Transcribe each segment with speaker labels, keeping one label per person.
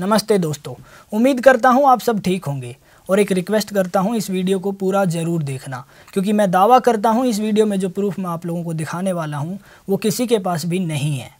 Speaker 1: नमस्ते दोस्तों उम्मीद करता हूँ आप सब ठीक होंगे और एक रिक्वेस्ट करता हूँ इस वीडियो को पूरा ज़रूर देखना क्योंकि मैं दावा करता हूँ इस वीडियो में जो प्रूफ मैं आप लोगों को दिखाने वाला हूँ वो किसी के पास भी नहीं है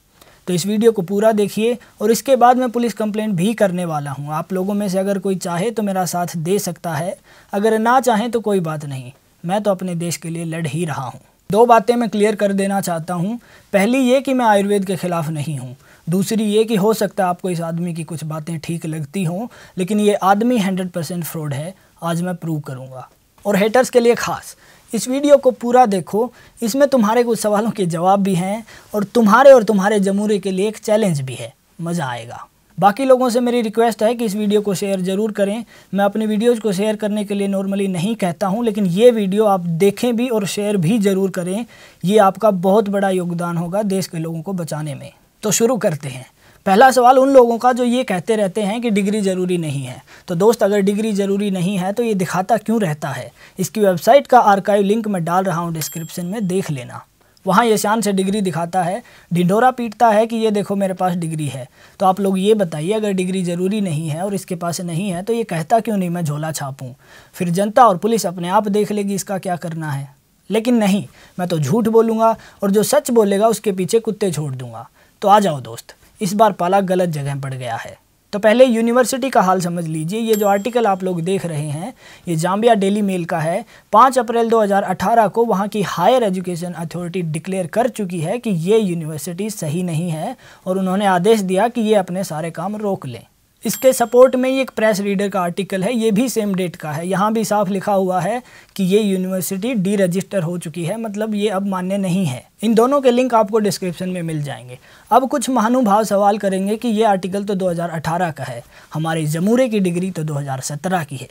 Speaker 1: तो इस वीडियो को पूरा देखिए और इसके बाद मैं पुलिस कंप्लेंट भी करने वाला हूँ आप लोगों में से अगर कोई चाहे तो मेरा साथ दे सकता है अगर ना चाहें तो कोई बात नहीं मैं तो अपने देश के लिए लड़ ही रहा हूँ दो बातें मैं क्लियर कर देना चाहता हूँ पहली ये कि मैं आयुर्वेद के ख़िलाफ़ नहीं हूँ दूसरी ये कि हो सकता है आपको इस आदमी की कुछ बातें ठीक लगती हों लेकिन ये आदमी हंड्रेड परसेंट फ्रॉड है आज मैं प्रूव करूँगा और हेटर्स के लिए ख़ास इस वीडियो को पूरा देखो इसमें तुम्हारे कुछ सवालों के जवाब भी हैं और तुम्हारे और तुम्हारे जमूरे के लिए एक चैलेंज भी है मज़ा आएगा बाकी लोगों से मेरी रिक्वेस्ट है कि इस वीडियो को शेयर ज़रूर करें मैं अपने वीडियोज़ को शेयर करने के लिए नॉर्मली नहीं कहता हूं लेकिन ये वीडियो आप देखें भी और शेयर भी ज़रूर करें ये आपका बहुत बड़ा योगदान होगा देश के लोगों को बचाने में तो शुरू करते हैं पहला सवाल उन लोगों का जो ये कहते रहते हैं कि डिग्री ज़रूरी नहीं है तो दोस्त अगर डिग्री ज़रूरी नहीं है तो ये दिखाता क्यों रहता है इसकी वेबसाइट का आर्काइव लिंक मैं डाल रहा हूँ डिस्क्रिप्शन में देख लेना वहाँ ये शान से डिग्री दिखाता है ढिंडोरा पीटता है कि ये देखो मेरे पास डिग्री है तो आप लोग ये बताइए अगर डिग्री ज़रूरी नहीं है और इसके पास नहीं है तो ये कहता क्यों नहीं मैं झोला छापूँ फिर जनता और पुलिस अपने आप देख लेगी इसका क्या करना है लेकिन नहीं मैं तो झूठ बोलूँगा और जो सच बोलेगा उसके पीछे कुत्ते छोड़ दूँगा तो आ जाओ दोस्त इस बार पाला गलत जगह पड़ गया है तो पहले यूनिवर्सिटी का हाल समझ लीजिए ये जो आर्टिकल आप लोग देख रहे हैं ये जाम्बिया डेली मेल का है 5 अप्रैल 2018 को वहाँ की हायर एजुकेशन अथॉरिटी डिक्लेयर कर चुकी है कि ये यूनिवर्सिटी सही नहीं है और उन्होंने आदेश दिया कि ये अपने सारे काम रोक लें इसके सपोर्ट में ही एक प्रेस रीडर का आर्टिकल है ये भी सेम डेट का है यहाँ भी साफ लिखा हुआ है कि ये यूनिवर्सिटी डी रजिस्टर हो चुकी है मतलब ये अब मान्य नहीं है इन दोनों के लिंक आपको डिस्क्रिप्शन में मिल जाएंगे अब कुछ महानुभाव सवाल करेंगे कि ये आर्टिकल तो 2018 का है हमारे जमूरे की डिग्री तो 2017 की है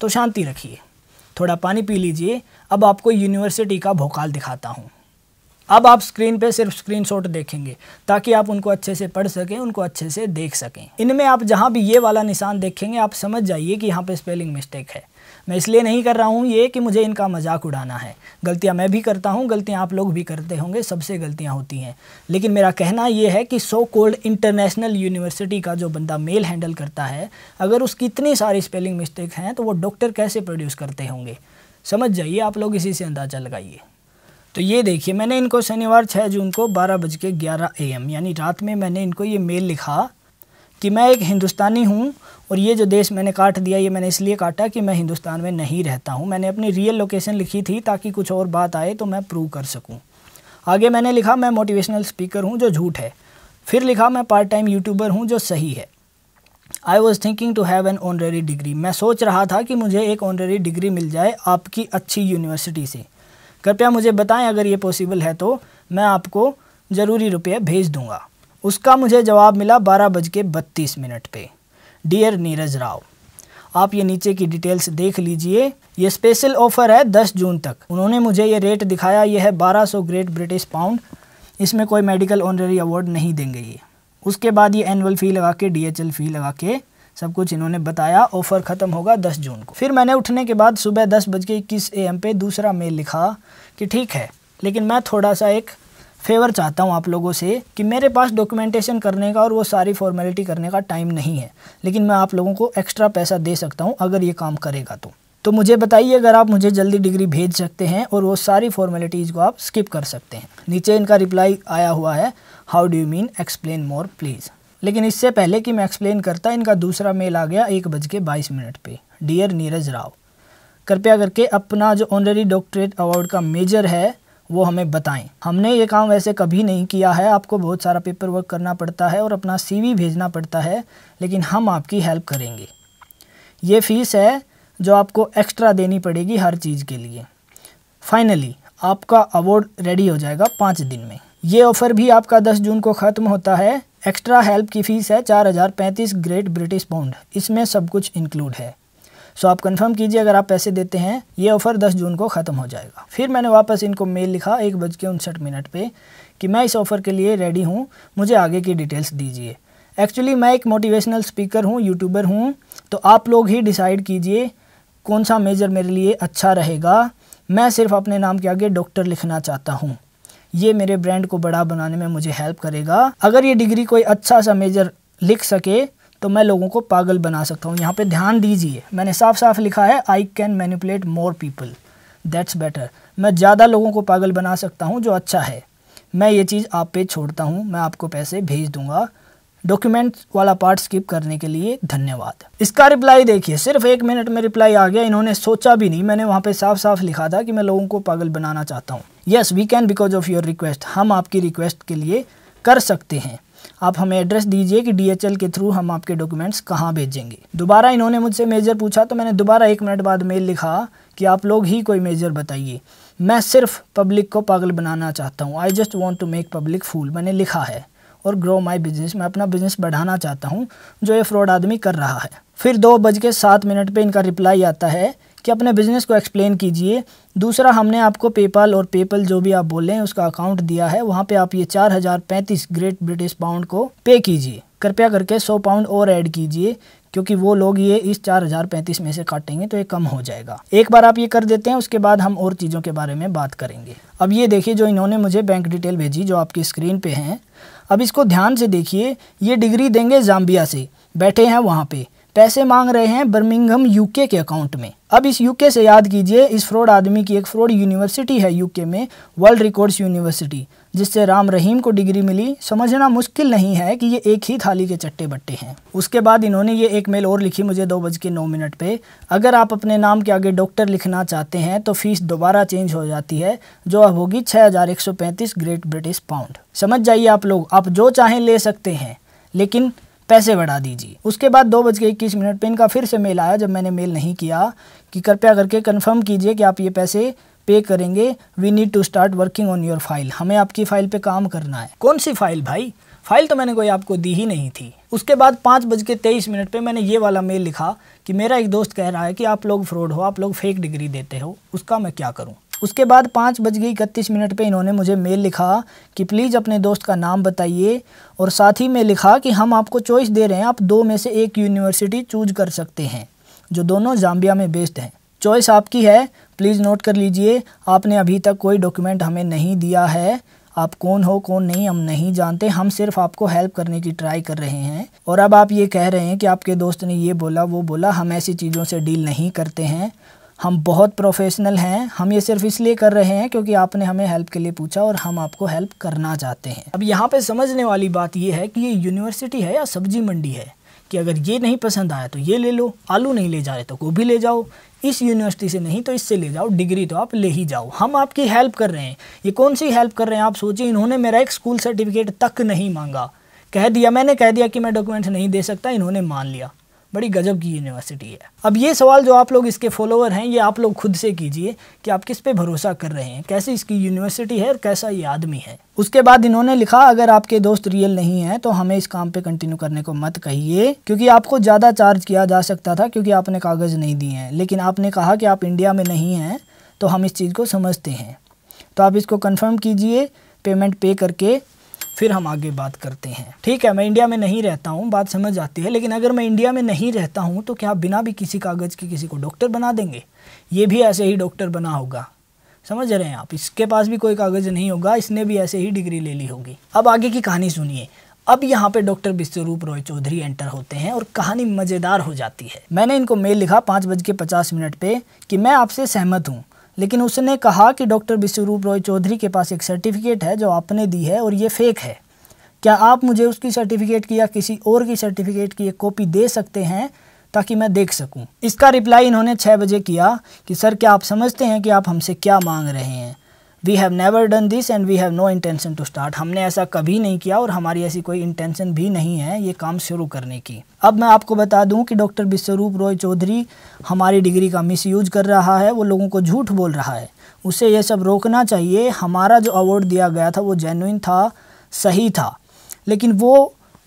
Speaker 1: तो शांति रखिए थोड़ा पानी पी लीजिए अब आपको यूनिवर्सिटी का भोकाल दिखाता हूँ अब आप स्क्रीन पे सिर्फ स्क्रीनशॉट देखेंगे ताकि आप उनको अच्छे से पढ़ सकें उनको अच्छे से देख सकें इनमें आप जहाँ भी ये वाला निशान देखेंगे आप समझ जाइए कि यहाँ पे स्पेलिंग मिस्टेक है मैं इसलिए नहीं कर रहा हूँ ये कि मुझे इनका मजाक उड़ाना है गलतियाँ मैं भी करता हूँ गलतियाँ आप लोग भी करते होंगे सबसे गलतियाँ होती हैं लेकिन मेरा कहना ये है कि सो कोल्ड इंटरनेशनल यूनिवर्सिटी का जो बंदा मेल हैंडल करता है अगर उसकी इतनी सारी स्पेलिंग मिस्टेक हैं तो वो डॉक्टर कैसे प्रोड्यूस करते होंगे समझ जाइए आप लोग इसी से अंदाज़ा लगाइए तो ये देखिए मैंने इनको शनिवार छः जून को बारह बज के ग्यारह यानी रात में मैंने इनको ये मेल लिखा कि मैं एक हिंदुस्तानी हूँ और ये जो देश मैंने काट दिया ये मैंने इसलिए काटा कि मैं हिंदुस्तान में नहीं रहता हूँ मैंने अपनी रियल लोकेशन लिखी थी ताकि कुछ और बात आए तो मैं प्रूव कर सकूँ आगे मैंने लिखा मैं मोटिवेशनल स्पीकर हूँ जो झूठ है फिर लिखा मैं पार्ट टाइम यूट्यूबर हूँ जो सही है I was thinking to have an honorary degree मैं सोच रहा था कि मुझे एक ऑनरेरी डिग्री मिल जाए आपकी अच्छी यूनिवर्सिटी से कृपया मुझे बताएं अगर ये पॉसिबल है तो मैं आपको ज़रूरी रुपये भेज दूँगा उसका मुझे जवाब मिला बारह बज के बत्तीस मिनट पर डियर नीरज राव आप ये नीचे की डिटेल्स देख लीजिए ये स्पेशल ऑफ़र है 10 जून तक उन्होंने मुझे ये रेट दिखाया ये है 1200 ग्रेट ब्रिटिश पाउंड इसमें कोई मेडिकल ऑनरेरी अवार्ड नहीं देंगे ये उसके बाद ये एनुअल फ़ी लगा के डी फ़ी लगा के सब कुछ इन्होंने बताया ऑफ़र ख़त्म होगा दस जून को फिर मैंने उठने के बाद सुबह दस बज के इक्कीस ए एम पे दूसरा मेल लिखा कि ठीक है लेकिन मैं थोड़ा सा एक फेवर चाहता हूँ आप लोगों से कि मेरे पास डॉक्यूमेंटेशन करने का और वो सारी फॉर्मेलिटी करने का टाइम नहीं है लेकिन मैं आप लोगों को एक्स्ट्रा पैसा दे सकता हूँ अगर ये काम करेगा तो तो मुझे बताइए अगर आप मुझे जल्दी डिग्री भेज सकते हैं और वो सारी फॉर्मेलिटीज़ को आप स्किप कर सकते हैं नीचे इनका रिप्लाई आया हुआ है how do you mean explain more please लेकिन इससे पहले कि मैं एक्सप्लेन करता इनका दूसरा मेल आ गया एक बज के बाईस मिनट पर डियर नीरज राव कृपया करके अपना जो ऑनरेरी डॉक्टरेट अवार्ड का मेजर है वो हमें बताएं हमने ये काम वैसे कभी नहीं किया है आपको बहुत सारा पेपर वर्क करना पड़ता है और अपना सी भेजना पड़ता है लेकिन हम आपकी हेल्प करेंगे ये फीस है जो आपको एक्स्ट्रा देनी पड़ेगी हर चीज़ के लिए फाइनली आपका अवार्ड रेडी हो जाएगा पाँच दिन में ये ऑफ़र भी आपका दस जून को ख़त्म होता है एक्स्ट्रा हेल्प की फ़ीस है चार हज़ार पैंतीस ग्रेट ब्रिटिश पाउंड इसमें सब कुछ इंक्लूड है सो आप कंफर्म कीजिए अगर आप पैसे देते हैं ये ऑफ़र 10 जून को ख़त्म हो जाएगा फिर मैंने वापस इनको मेल लिखा एक बज के उनसठ मिनट पर कि मैं इस ऑफ़र के लिए रेडी हूँ मुझे आगे की डिटेल्स दीजिए एक्चुअली मैं एक मोटिवेशनल स्पीकर हूँ यूट्यूबर हूँ तो आप लोग ही डिसाइड कीजिए कौन सा मेजर मेरे लिए अच्छा रहेगा मैं सिर्फ अपने नाम के आगे डॉक्टर लिखना चाहता हूँ ये मेरे ब्रांड को बड़ा बनाने में मुझे हेल्प करेगा अगर ये डिग्री कोई अच्छा सा मेजर लिख सके तो मैं लोगों को पागल बना सकता हूँ यहाँ पे ध्यान दीजिए मैंने साफ साफ लिखा है I can manipulate more people that's better मैं ज़्यादा लोगों को पागल बना सकता हूँ जो अच्छा है मैं ये चीज़ आप पे छोड़ता हूँ मैं आपको पैसे भेज दूँगा डॉक्यूमेंट वाला पार्ट स्किप करने के लिए धन्यवाद इसका रिप्लाई देखिए सिर्फ एक मिनट में रिप्लाई आ गया इन्होंने सोचा भी नहीं मैंने वहाँ पे साफ साफ लिखा था कि मैं लोगों को पागल बनाना चाहता हूँ yes we can because of your request हम आपकी रिक्वेस्ट के लिए कर सकते हैं आप हमें एड्रेस दीजिए कि डीएचएल के थ्रू हम आपके डॉक्यूमेंट्स कहाँ भेजेंगे दोबारा इन्होंने मुझसे मेजर पूछा तो मैंने दोबारा एक मिनट बाद मेल लिखा कि आप लोग ही कोई मेजर बताइए मैं सिर्फ पब्लिक को पागल बनाना चाहता हूँ I just want to make public fool मैंने लिखा है और ग्रो माई बिजनेस मैं अपना बिजनेस बढ़ाना चाहता हूँ जो ये फ्रॉड आदमी कर रहा है फिर दो बज के सात मिनट पर इनका रिप्लाई आता है कि अपने बिजनेस को एक्सप्लेन कीजिए दूसरा हमने आपको पेपाल और पेपल जो भी आप बोल रहे हैं उसका अकाउंट दिया है वहाँ पे आप ये चार हज़ार पैंतीस ग्रेट ब्रिटिश पाउंड को पे कीजिए कृपया करके सौ पाउंड और ऐड कीजिए क्योंकि वो लोग ये इस चार हज़ार पैंतीस में से काटेंगे तो ये कम हो जाएगा एक बार आप ये कर देते हैं उसके बाद हम और चीज़ों के बारे में बात करेंगे अब ये देखिए जो इन्होंने मुझे बैंक डिटेल भेजी जो आपकी स्क्रीन पे हैं अब इसको ध्यान से देखिए ये डिग्री देंगे जाम्बिया से बैठे हैं वहाँ पे पैसे मांग रहे हैं बर्मिंगम यूके के अकाउंट में अब इस यूके से याद कीजिए इस फ्रॉड आदमी की एक फ्रॉड यूनिवर्सिटी है यूके में वर्ल्ड रिकॉर्ड्स यूनिवर्सिटी जिससे राम रहीम को डिग्री मिली समझना मुश्किल नहीं है कि ये एक ही थाली के चट्टे बट्टे हैं उसके बाद इन्होंने ये एक मेल और लिखी मुझे दो बज के नौ मिनट पे अगर आप अपने नाम के आगे डॉक्टर लिखना चाहते हैं तो फीस दोबारा चेंज हो जाती है जो अब होगी छः हज़ार एक सौ पैंतीस ग्रेट ब्रिटिश पाउंड समझ जाइए आप लोग आप जो चाहें ले सकते हैं लेकिन पैसे बढ़ा दीजिए उसके बाद दो बज के इक्कीस मिनट पर इनका फिर से मेल आया जब मैंने मेल नहीं किया कि कृपया करके कन्फर्म कीजिए कि आप ये पैसे पे करेंगे we need to start working on your file हमें आपकी फाइल पे काम करना है कौन सी फाइल भाई फाइल तो मैंने कोई आपको दी ही नहीं थी उसके बाद पाँच बज के तेईस मिनट पर मैंने ये वाला मेल लिखा कि मेरा एक दोस्त कह रहा है कि आप लोग फ्रॉड हो आप लोग फेक डिग्री देते हो उसका मैं क्या करूँ उसके बाद पाँच बज गई इकतीस मिनट पे इन्होंने मुझे मेल लिखा कि प्लीज़ अपने दोस्त का नाम बताइए और साथ ही में लिखा कि हम आपको चॉइस दे रहे हैं आप दो में से एक यूनिवर्सिटी चूज कर सकते हैं जो दोनों जाम्बिया में बेस्ड हैं चॉइस आपकी है प्लीज़ नोट कर लीजिए आपने अभी तक कोई डॉक्यूमेंट हमें नहीं दिया है आप कौन हो कौन नहीं हम नहीं जानते हम सिर्फ आपको हेल्प करने की ट्राई कर रहे हैं और अब आप ये कह रहे हैं कि आपके दोस्त ने ये बोला वो बोला हम ऐसी चीज़ों से डील नहीं करते हैं हम बहुत प्रोफेशनल हैं हम ये सिर्फ इसलिए कर रहे हैं क्योंकि आपने हमें हेल्प के लिए पूछा और हम आपको हेल्प करना चाहते हैं अब यहाँ पे समझने वाली बात ये है कि ये यूनिवर्सिटी है या सब्जी मंडी है कि अगर ये नहीं पसंद आया तो ये ले लो आलू नहीं ले जा रहे तो गोभी ले जाओ इस यूनिवर्सिटी से नहीं तो इससे ले जाओ डिग्री तो आप ले ही जाओ हम आपकी हेल्प कर रहे हैं ये कौन सी हेल्प कर रहे हैं आप सोचिए इन्होंने मेरा एक स्कूल सर्टिफिकेट तक नहीं मांगा कह दिया मैंने कह दिया कि मैं डॉक्यूमेंट्स नहीं दे सकता इन्होंने मान लिया बड़ी गजब की यूनिवर्सिटी है अब ये सवाल जो आप लोग इसके फॉलोअर हैं ये आप लोग खुद से कीजिए कि आप किस पे भरोसा कर रहे हैं कैसे इसकी यूनिवर्सिटी है और कैसा ये आदमी है उसके बाद इन्होंने लिखा अगर आपके दोस्त रियल नहीं है तो हमें इस काम पे कंटिन्यू करने को मत कहिए क्योंकि आपको ज़्यादा चार्ज किया जा सकता था क्योंकि आपने कागज़ नहीं दिए हैं लेकिन आपने कहा कि आप इंडिया में नहीं हैं तो हम इस चीज़ को समझते हैं तो आप इसको कन्फर्म कीजिए पेमेंट पे करके फिर हम आगे बात करते हैं ठीक है मैं इंडिया में नहीं रहता हूँ बात समझ आती है लेकिन अगर मैं इंडिया में नहीं रहता हूँ तो क्या आप बिना भी किसी कागज़ के किसी को डॉक्टर बना देंगे ये भी ऐसे ही डॉक्टर बना होगा समझ रहे हैं आप इसके पास भी कोई कागज़ नहीं होगा इसने भी ऐसे ही डिग्री ले ली होगी अब आगे की कहानी सुनिए अब यहाँ पे डॉक्टर विश्वरूप रॉय चौधरी एंटर होते हैं और कहानी मज़ेदार हो जाती है मैंने इनको मेल लिखा पाँच बज के पचास मिनट पे कि मैं आपसे सहमत हूँ लेकिन उसने कहा कि डॉक्टर विश्वरूप रॉय चौधरी के पास एक सर्टिफिकेट है जो आपने दी है और ये फेक है क्या आप मुझे उसकी सर्टिफिकेट की या किसी और की सर्टिफिकेट की एक कॉपी दे सकते हैं ताकि मैं देख सकूं। इसका रिप्लाई इन्होंने छः बजे किया कि सर क्या आप समझते हैं कि आप हमसे क्या मांग रहे हैं we have never done this and we have no intention to start हमने ऐसा कभी नहीं किया और हमारी ऐसी कोई इंटेंशन भी नहीं है ये काम शुरू करने की अब मैं आपको बता दूं कि डॉक्टर विश्वरूप रॉय चौधरी हमारी डिग्री का यूज कर रहा है वो लोगों को झूठ बोल रहा है उसे ये सब रोकना चाहिए हमारा जो अवार्ड दिया गया था वो जेनुइन था सही था लेकिन वो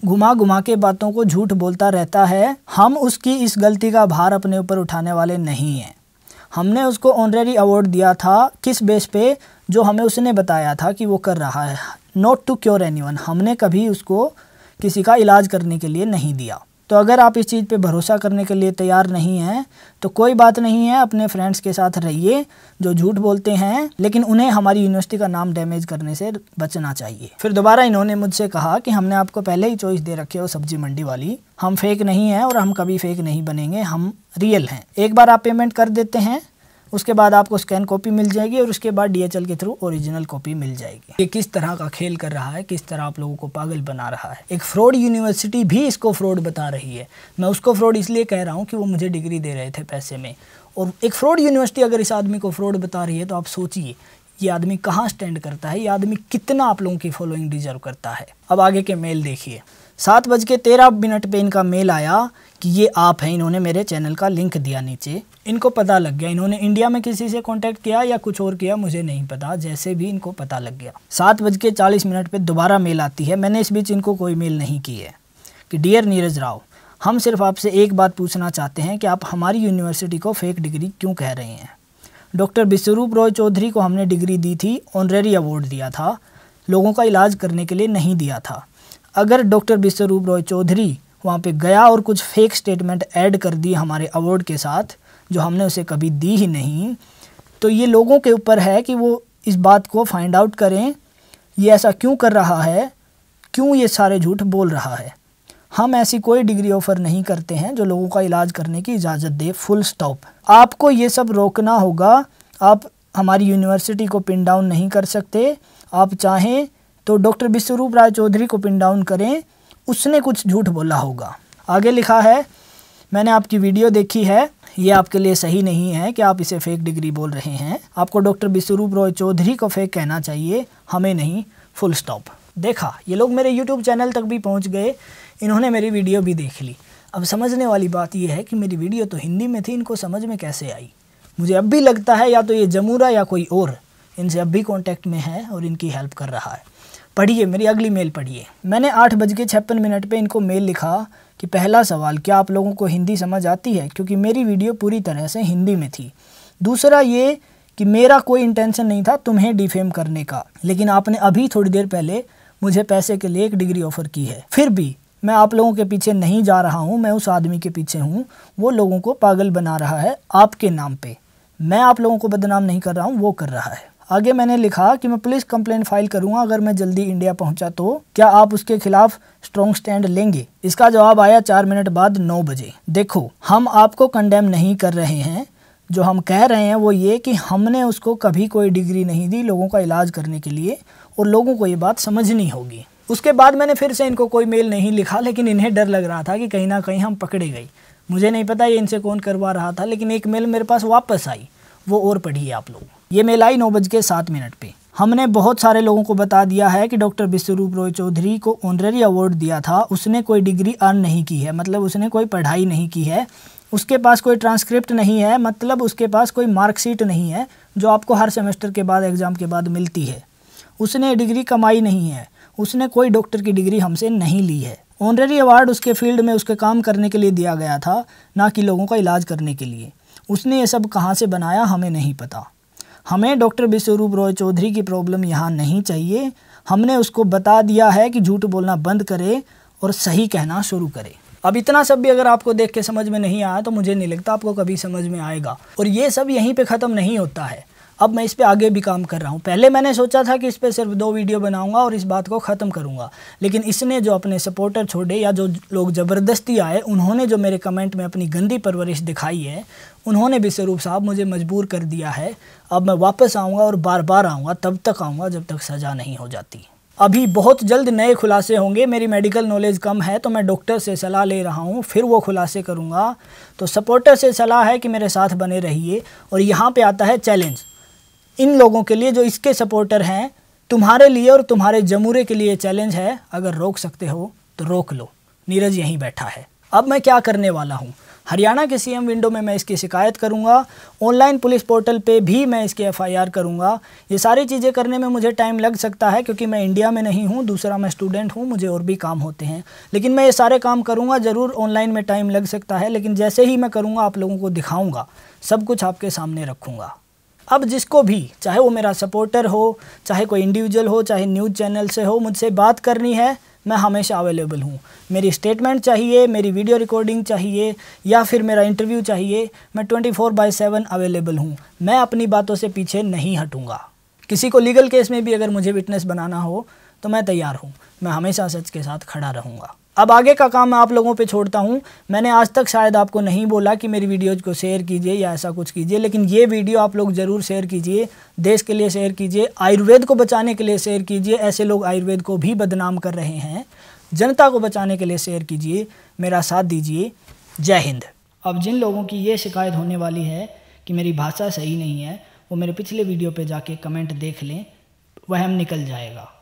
Speaker 1: घुमा घुमा के बातों को झूठ बोलता रहता है हम उसकी इस गलती का भार अपने ऊपर उठाने वाले नहीं हैं हमने उसको ऑनरेरी अवार्ड दिया था किस बेस पे जो हमें उसने बताया था कि वो कर रहा है नोट टू क्योर एनी हमने कभी उसको किसी का इलाज करने के लिए नहीं दिया तो अगर आप इस चीज़ पे भरोसा करने के लिए तैयार नहीं हैं तो कोई बात नहीं है अपने फ्रेंड्स के साथ रहिए जो झूठ बोलते हैं लेकिन उन्हें हमारी यूनिवर्सिटी का नाम डैमेज करने से बचना चाहिए फिर दोबारा इन्होंने मुझसे कहा कि हमने आपको पहले ही चॉइस दे रखी वो सब्जी मंडी वाली हम फेक नहीं हैं और हम कभी फेक नहीं बनेंगे हम रियल हैं एक बार आप पेमेंट कर देते हैं उसके बाद आपको स्कैन कॉपी मिल जाएगी और उसके बाद डीएचएल के थ्रू ओरिजिनल कॉपी मिल जाएगी ये किस तरह का खेल कर रहा है किस तरह आप लोगों को पागल बना रहा है एक फ्रॉड यूनिवर्सिटी भी इसको फ्रॉड बता रही है मैं उसको फ्रॉड इसलिए कह रहा हूँ कि वो मुझे डिग्री दे रहे थे पैसे में और एक फ्रॉड यूनिवर्सिटी अगर इस आदमी को फ्रॉड बता रही है तो आप सोचिए ये आदमी कहाँ स्टैंड करता है ये आदमी कितना आप लोगों की फॉलोइंग डिजर्व करता है अब आगे के मेल देखिए सात बज के तेरह मिनट पर इनका मेल आया कि ये आप हैं इन्होंने मेरे चैनल का लिंक दिया नीचे इनको पता लग गया इन्होंने इंडिया में किसी से कांटेक्ट किया या कुछ और किया मुझे नहीं पता जैसे भी इनको पता लग गया सात बज के चालीस मिनट पर दोबारा मेल आती है मैंने इस बीच इनको कोई मेल नहीं की है कि डियर नीरज राव हम सिर्फ आपसे एक बात पूछना चाहते हैं कि आप हमारी यूनिवर्सिटी को फेक डिग्री क्यों कह रहे हैं डॉक्टर विश्वरूप रॉय चौधरी को हमने डिग्री दी थी ऑनरेरी अवार्ड दिया था लोगों का इलाज करने के लिए नहीं दिया था अगर डॉक्टर विश्वरूप रॉय चौधरी वहाँ पे गया और कुछ फेक स्टेटमेंट ऐड कर दी हमारे अवार्ड के साथ जो हमने उसे कभी दी ही नहीं तो ये लोगों के ऊपर है कि वो इस बात को फाइंड आउट करें ये ऐसा क्यों कर रहा है क्यों ये सारे झूठ बोल रहा है हम ऐसी कोई डिग्री ऑफर नहीं करते हैं जो लोगों का इलाज करने की इजाज़त दे फुल स्टॉप आपको ये सब रोकना होगा आप हमारी यूनिवर्सिटी को पिन डाउन नहीं कर सकते आप चाहें तो डॉक्टर विश्वरूप राय चौधरी को पिन डाउन करें उसने कुछ झूठ बोला होगा आगे लिखा है मैंने आपकी वीडियो देखी है ये आपके लिए सही नहीं है कि आप इसे फेक डिग्री बोल रहे हैं आपको डॉक्टर विश्वरूप रॉय चौधरी को फेक कहना चाहिए हमें नहीं फुल स्टॉप देखा ये लोग मेरे यूट्यूब चैनल तक भी पहुँच गए इन्होंने मेरी वीडियो भी देख ली अब समझने वाली बात यह है कि मेरी वीडियो तो हिंदी में थी इनको समझ में कैसे आई मुझे अब भी लगता है या तो ये जमूरा या कोई और इनसे अब भी कांटेक्ट में है और इनकी हेल्प कर रहा है पढ़िए मेरी अगली मेल पढ़िए मैंने आठ बज के छप्पन मिनट पर इनको मेल लिखा कि पहला सवाल क्या आप लोगों को हिंदी समझ आती है क्योंकि मेरी वीडियो पूरी तरह से हिंदी में थी दूसरा ये कि मेरा कोई इंटेंशन नहीं था तुम्हें डिफेम करने का लेकिन आपने अभी थोड़ी देर पहले मुझे पैसे के लिए एक डिग्री ऑफर की है फिर भी मैं आप लोगों के पीछे नहीं जा रहा हूँ मैं उस आदमी के पीछे हूँ वो लोगों को पागल बना रहा है आपके नाम पर मैं आप लोगों को बदनाम नहीं कर रहा हूँ वो कर रहा है आगे मैंने लिखा कि मैं पुलिस कंप्लेन फाइल करूंगा अगर मैं जल्दी इंडिया पहुंचा तो क्या आप उसके खिलाफ स्ट्रॉन्ग स्टैंड लेंगे इसका जवाब आया चार मिनट बाद नौ बजे देखो हम आपको कंडेम नहीं कर रहे हैं जो हम कह रहे हैं वो ये कि हमने उसको कभी कोई डिग्री नहीं दी लोगों का इलाज करने के लिए और लोगों को ये बात समझनी होगी उसके बाद मैंने फिर से इनको कोई मेल नहीं लिखा लेकिन इन्हें डर लग रहा था कि कहीं ना कहीं हम पकड़े गए मुझे नहीं पता ये इनसे कौन करवा रहा था लेकिन एक मेल मेरे पास वापस आई वो और पढ़िए आप लोग ये मेल आई नौ बज के सात मिनट पे हमने बहुत सारे लोगों को बता दिया है कि डॉक्टर विश्वरूप रॉय चौधरी को ऑनररी अवार्ड दिया था उसने कोई डिग्री अर्न नहीं की है मतलब उसने कोई पढ़ाई नहीं की है उसके पास कोई ट्रांसक्रिप्ट नहीं है मतलब उसके पास कोई मार्कशीट नहीं है जो आपको हर सेमेस्टर के बाद एग्ज़ाम के बाद मिलती है उसने डिग्री कमाई नहीं है उसने कोई डॉक्टर की डिग्री हमसे नहीं ली है ऑनररी अवार्ड उसके फील्ड में उसके काम करने के लिए दिया गया था ना कि लोगों का इलाज करने के लिए उसने ये सब कहाँ से बनाया हमें नहीं पता हमें डॉक्टर विश्वरूप रॉय चौधरी की प्रॉब्लम यहाँ नहीं चाहिए हमने उसको बता दिया है कि झूठ बोलना बंद करे और सही कहना शुरू करे अब इतना सब भी अगर आपको देख के समझ में नहीं आया तो मुझे नहीं लगता आपको कभी समझ में आएगा और ये सब यहीं पे ख़त्म नहीं होता है अब मैं इस पर आगे भी काम कर रहा हूँ पहले मैंने सोचा था कि इस पर सिर्फ दो वीडियो बनाऊँगा और इस बात को ख़त्म करूँगा लेकिन इसने जो अपने सपोर्टर छोड़े या जो लोग ज़बरदस्ती आए उन्होंने जो मेरे कमेंट में अपनी गंदी परवरिश दिखाई है उन्होंने भी स्वरूप साहब मुझे मजबूर कर दिया है अब मैं वापस आऊँगा और बार बार आऊँगा तब तक आऊँगा जब तक सज़ा नहीं हो जाती अभी बहुत जल्द नए खुलासे होंगे मेरी मेडिकल नॉलेज कम है तो मैं डॉक्टर से सलाह ले रहा हूँ फिर वो खुलासे करूँगा तो सपोर्टर से सलाह है कि मेरे साथ बने रहिए और यहाँ पे आता है चैलेंज इन लोगों के लिए जो इसके सपोर्टर हैं तुम्हारे लिए और तुम्हारे जमूरे के लिए चैलेंज है अगर रोक सकते हो तो रोक लो नीरज यहीं बैठा है अब मैं क्या करने वाला हूँ हरियाणा के सीएम विंडो में मैं इसकी शिकायत करूँगा ऑनलाइन पुलिस पोर्टल पे भी मैं इसकी एफआईआर करूँगा ये सारी चीज़ें करने में मुझे टाइम लग सकता है क्योंकि मैं इंडिया में नहीं हूँ दूसरा मैं स्टूडेंट हूँ मुझे और भी काम होते हैं लेकिन मैं ये सारे काम करूँगा ज़रूर ऑनलाइन में टाइम लग सकता है लेकिन जैसे ही मैं करूँगा आप लोगों को दिखाऊँगा सब कुछ आपके सामने रखूँगा अब जिसको भी चाहे वो मेरा सपोर्टर हो चाहे कोई इंडिविजुअल हो चाहे न्यूज़ चैनल से हो मुझसे बात करनी है मैं हमेशा अवेलेबल हूँ मेरी स्टेटमेंट चाहिए मेरी वीडियो रिकॉर्डिंग चाहिए या फिर मेरा इंटरव्यू चाहिए मैं twenty four by seven available हूँ मैं अपनी बातों से पीछे नहीं हटूँगा किसी को लीगल केस में भी अगर मुझे विटनेस बनाना हो तो मैं तैयार हूँ मैं हमेशा सच के साथ खड़ा रहूँगा अब आगे का काम मैं आप लोगों पे छोड़ता हूँ मैंने आज तक शायद आपको नहीं बोला कि मेरी वीडियोज को शेयर कीजिए या ऐसा कुछ कीजिए लेकिन ये वीडियो आप लोग ज़रूर शेयर कीजिए देश के लिए शेयर कीजिए आयुर्वेद को बचाने के लिए शेयर कीजिए ऐसे लोग आयुर्वेद को भी बदनाम कर रहे हैं जनता को बचाने के लिए शेयर कीजिए मेरा साथ दीजिए जय हिंद अब जिन लोगों की ये शिकायत होने वाली है कि मेरी भाषा सही नहीं है वो मेरे पिछले वीडियो पर जाके कमेंट देख लें वह निकल जाएगा